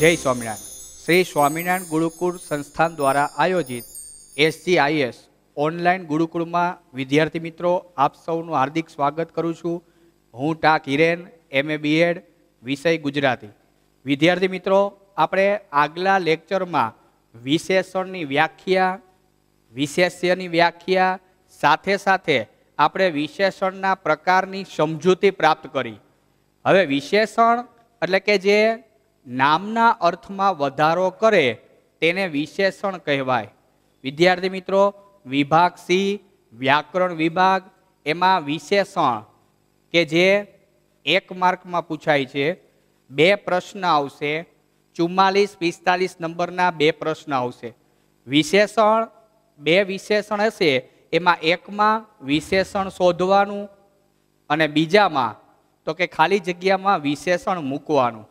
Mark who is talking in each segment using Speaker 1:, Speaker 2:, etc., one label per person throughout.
Speaker 1: જય સ્વામિનારાયણ શ્રી સ્વામિનારાયણ ગુરુકુળ સંસ્થાન દ્વારા આયોજિત એસજીઆઈએસ ઓનલાઈન ગુરુકુળમાં વિદ્યાર્થી મિત્રો આપ સૌનું હાર્દિક સ્વાગત કરું છું હું ટાક હિરેન એમએ બીએડ વિષય ગુજરાતી વિદ્યાર્થી મિત્રો આપણે આગલા લેક્ચરમાં વિશેષણની વ્યાખ્યા વિશેષ્યની વ્યાખ્યા સાથે સાથે આપણે વિશેષણના પ્રકારની સમજૂતી પ્રાપ્ત કરી હવે વિશેષણ એટલે કે જે નામના અર્થમાં વધારો કરે તેને વિશેષણ કહેવાય વિદ્યાર્થી મિત્રો વિભાગ સી વ્યાકરણ વિભાગ એમાં વિશેષણ કે જે એક માર્કમાં પૂછાય છે બે પ્રશ્ન આવશે ચુમ્માલીસ પિસ્તાલીસ નંબરના બે પ્રશ્ન આવશે વિશેષણ બે વિશેષણ હશે એમાં એકમાં વિશેષણ શોધવાનું અને બીજામાં તો કે ખાલી જગ્યામાં વિશેષણ મૂકવાનું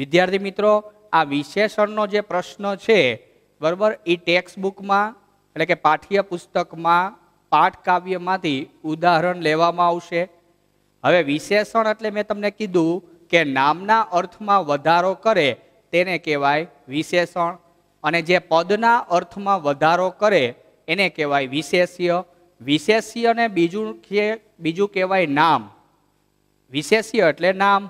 Speaker 1: વિદ્યાર્થી મિત્રો આ વિશેષણનો જે પ્રશ્ન છે બરાબર એ ટેક્સ્ટ બુકમાં એટલે કે પાઠ્ય પુસ્તકમાં પાઠ ઉદાહરણ લેવામાં આવશે હવે વિશેષણ એટલે મેં તમને કીધું કે નામના અર્થમાં વધારો કરે તેને કહેવાય વિશેષણ અને જે પદના અર્થમાં વધારો કરે એને કહેવાય વિશેષ્ય વિશેષ્યને બીજું બીજું કહેવાય નામ વિશેષ્ય એટલે નામ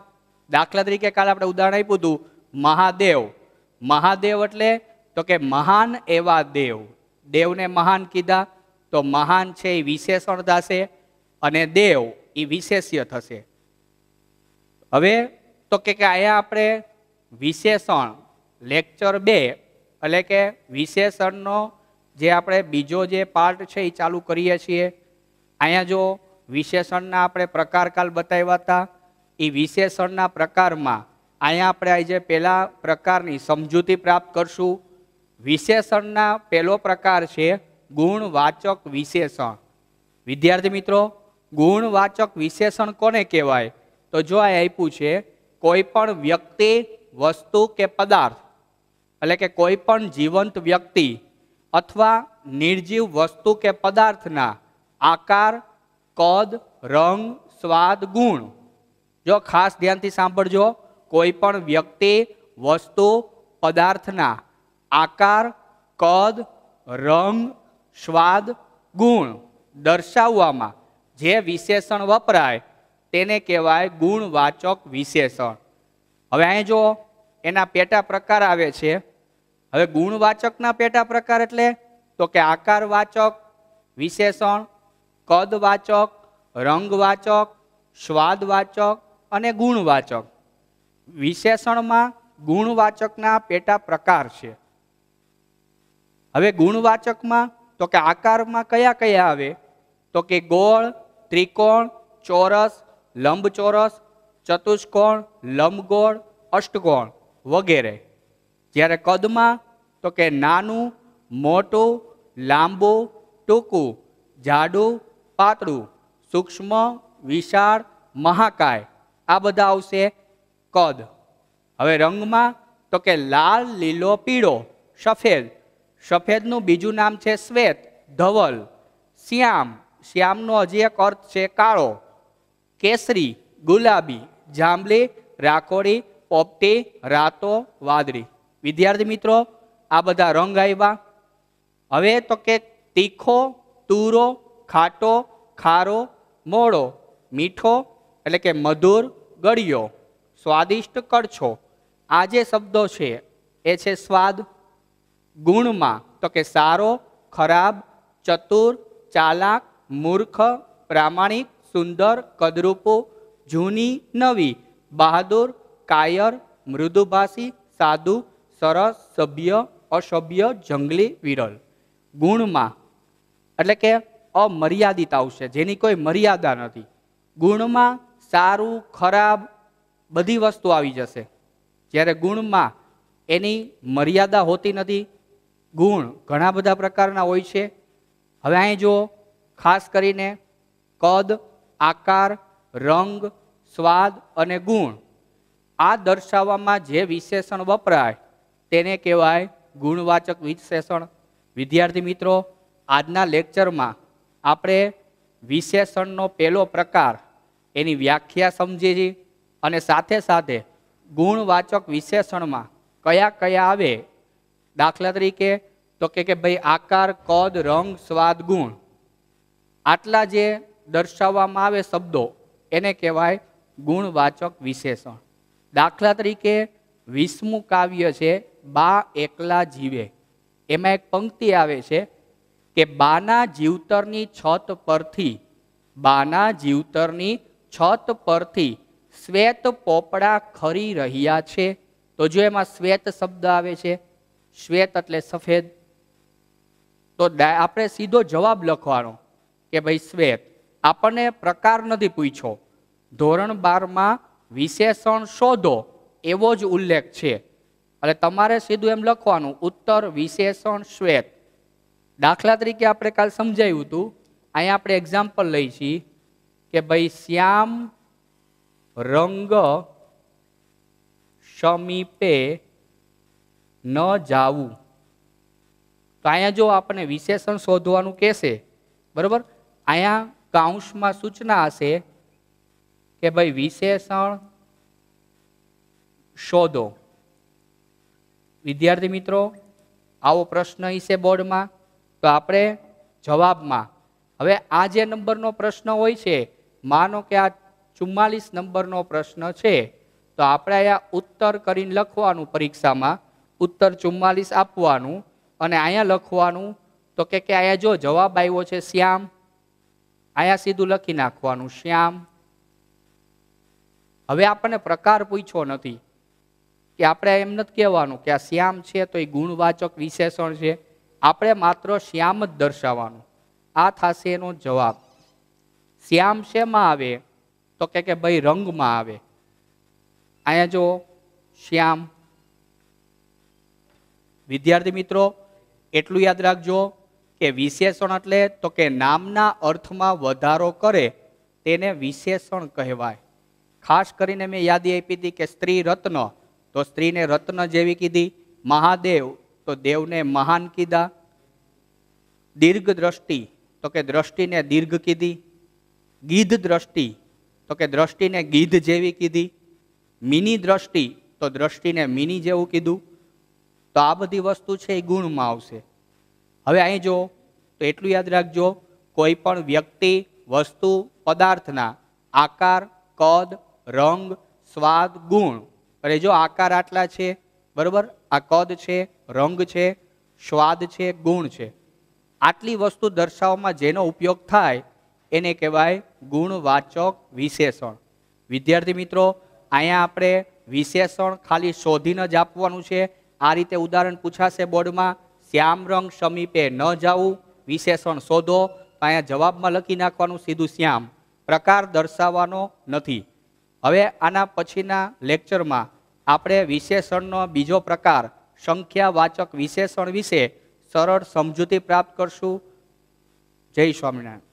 Speaker 1: દાખલા તરીકે કાલે આપણે ઉદાહરણ આપ્યું હતું મહાદેવ મહાદેવ એટલે તો કે મહાન એવા દેવ દેવને મહાન કીધા તો મહાન છે એ વિશેષણ થશે અને દેવ એ વિશેષ્ય થશે હવે તો કે અહીંયા આપણે વિશેષણ લેક્ચર બે એટલે કે વિશેષણનો જે આપણે બીજો જે પાર્ટ છે એ ચાલુ કરીએ છીએ અહીંયા જો વિશેષણના આપણે પ્રકાર કાલ બતાવ્યા હતા એ વિશેષણના પ્રકારમાં અહીંયા આપણે આજે પહેલા પ્રકારની સમજૂતી પ્રાપ્ત કરશું વિશેષણના પહેલો પ્રકાર છે ગુણવાચક વિશેષણ વિદ્યાર્થી મિત્રો ગુણવાચક વિશેષણ કોને કહેવાય તો જો આ આપ્યું છે કોઈ પણ વ્યક્તિ વસ્તુ કે પદાર્થ એટલે કે કોઈ પણ જીવંત વ્યક્તિ અથવા નિર્જીવ વસ્તુ કે પદાર્થના આકાર કદ રંગ સ્વાદ ગુણ જો ખાસ ધ્યાનથી સાંભળજો કોઈ પણ વ્યક્તિ વસ્તુ પદાર્થના આકાર કદ રંગ સ્વાદ ગુણ દર્શાવવામાં જે વિશેષણ વપરાય તેને કહેવાય ગુણવાચક વિશેષણ હવે અહીં જો એના પેટા પ્રકાર આવે છે હવે ગુણવાચકના પેટા પ્રકાર એટલે તો કે આકારવાચક વિશેષણ કદવાચક રંગવાચક સ્વાદવાચક અને ગુણવાચક વિશેષણમાં ગુણવાચકના પેટા પ્રકાર છે હવે ગુણવાચકમાં તો કે આકારમાં કયા કયા આવે તો કે ગોળ ત્રિકોણ ચોરસ લંબચોરસ ચતુષ્કોણ લંબગોળ અષ્ટકોણ વગેરે જ્યારે કદમાં તો કે નાનું મોટું લાંબુ ટૂંકું જાડું પાતળું સૂક્ષ્મ વિશાળ મહાકાય આ બધા આવશે કદ હવે રંગમાં તો કે લાલ લીલો પીળો સફેદ સફેદનું બીજું નામ છે શ્વેત ધવલ શ્યામ શ્યામનો હજી એક અર્થ છે કાળો કેસરી ગુલાબી જાંબલી રાખોડી પોપટી રાતો વાદળી વિદ્યાર્થી મિત્રો આ બધા રંગ આવ્યા હવે તો કે તીખો તુરો ખાટો ખારો મોળો મીઠો એટલે કે મધુર ગળિયો સ્વાદિષ્ટ કડછો આ જે શબ્દો છે એ છે સ્વાદ ગુણમાં તો કે સારો ખરાબ ચતુર ચાલાક મૂર્ખ પ્રામાણિક સુંદર કદરૂપો જૂની નવી બહાદુર કાયર મૃદુભાષી સાદુ સરસ સભ્ય અસભ્ય જંગલી વિરલ ગુણમાં એટલે કે અમર્યાદિત આવશે જેની કોઈ મર્યાદા નથી ગુણમાં સારું ખરાબ બધી વસ્તુ આવી જશે જ્યારે ગુણમાં એની મર્યાદા હોતી નથી ગુણ ઘણા બધા પ્રકારના હોય છે હવે અહીં જો ખાસ કરીને કદ આકાર રંગ સ્વાદ અને ગુણ આ દર્શાવવામાં જે વિશેષણ વપરાય તેને કહેવાય ગુણવાચક વિશેષણ વિદ્યાર્થી મિત્રો આજના લેક્ચરમાં આપણે વિશેષણનો પહેલો પ્રકાર એની વ્યાખ્યા સમજી છે અને સાથે સાથે ગુણવાચક વિશેષણમાં કયા કયા આવે દાખલા તરીકે તો કે કે ભાઈ આકાર કદ રંગ સ્વાદ ગુણ આટલા જે દર્શાવવામાં આવે શબ્દો એને કહેવાય ગુણવાચક વિશેષણ દાખલા તરીકે વીસમું કાવ્ય છે બા એકલા જીવે એમાં એક પંક્તિ આવે છે કે બાના જીવતરની છત પરથી બાના જીવતરની છત પરથી શ્વેત પોપડા ખરી રહ્યા છે તો જો એમાં શ્વેત શબ્દ આવે છે શ્વેત એટલે સફેદ તો આપણે સીધો જવાબ લખવાનો કે ભાઈ શ્વેત આપણને પ્રકાર નથી પૂછો ધોરણ બારમાં વિશેષણ શોધો એવો જ ઉલ્લેખ છે એટલે તમારે સીધું એમ લખવાનું ઉત્તર વિશેષણ શ્વેત દાખલા તરીકે આપણે કાલ સમજાયું હતું અહીંયા આપણે એક્ઝામ્પલ લઈ છીએ કે ભાઈ શ્યામ રંગ સમીપે ન જાવું તો અહીંયા જો આપણે વિશેષણ શોધવાનું કહેશે બરાબર અહીંયા કાઉન્સમાં સૂચના હશે કે ભાઈ વિશેષણ શોધો વિદ્યાર્થી મિત્રો આવો પ્રશ્ન હશે બોર્ડમાં તો આપણે જવાબમાં હવે આ જે નંબરનો પ્રશ્ન હોય છે માનો કે આ ચુમ્માલીસ નંબરનો પ્રશ્ન છે તો આપણે અહીંયા ઉત્તર કરીને લખવાનું પરીક્ષામાં ઉત્તર ચુમ્માલીસ આપવાનું અને અહીંયા લખવાનું તો કે કે અહીંયા જો જવાબ આવ્યો છે શ્યામ અહીંયા સીધું લખી નાખવાનું શ્યામ હવે આપણને પ્રકાર પૂછ્યો નથી કે આપણે એમ નથી કહેવાનું કે આ શ્યામ છે તો એ ગુણવાચક વિશેષણ છે આપણે માત્ર શ્યામ જ દર્શાવવાનું આ થશે એનો જવાબ શ્યામ શેમાં આવે તો કે કે ભાઈ રંગમાં આવે અહીંયા જો શ્યામ વિદ્યાર્થી મિત્રો એટલું યાદ રાખજો કે વિશેષણ એટલે તો કે નામના અર્થમાં વધારો કરે તેને વિશેષણ કહેવાય ખાસ કરીને મેં યાદી આપી હતી કે સ્ત્રી રત્ન તો સ્ત્રીને રત્ન જેવી કીધી મહાદેવ તો દેવને મહાન કીધા દીર્ઘ દ્રષ્ટિ તો કે દ્રષ્ટિને દીર્ઘ કીધી ગીધ દ્રષ્ટિ તો કે દ્રષ્ટિને ગીધ જેવી કીધી મિની દ્રષ્ટિ તો દ્રષ્ટિને મિની જેવું કીધું તો આ બધી વસ્તુ છે એ ગુણમાં આવશે હવે અહીં જો તો એટલું યાદ રાખજો કોઈ પણ વ્યક્તિ વસ્તુ પદાર્થના આકાર કદ રંગ સ્વાદ ગુણ અરે જો આકાર આટલા છે બરાબર આ કદ છે રંગ છે સ્વાદ છે ગુણ છે આટલી વસ્તુ દર્શાવવામાં જેનો ઉપયોગ થાય એને કહેવાય ગુણવાચક વિશેષણ વિદ્યાર્થી મિત્રો અહીંયા આપણે વિશેષણ ખાલી શોધીને જ આપવાનું છે આ રીતે ઉદાહરણ પૂછાશે બોર્ડમાં શ્યામ રંગ સમીપે ન જાવું વિશેષણ શોધો અહીંયા જવાબમાં લખી નાખવાનું સીધું શ્યામ પ્રકાર દર્શાવવાનો નથી હવે આના પછીના લેક્ચરમાં આપણે વિશેષણનો બીજો પ્રકાર સંખ્યાવાચક વિશેષણ વિશે સરળ સમજૂતી પ્રાપ્ત કરશું જય સ્વામિનારાયણ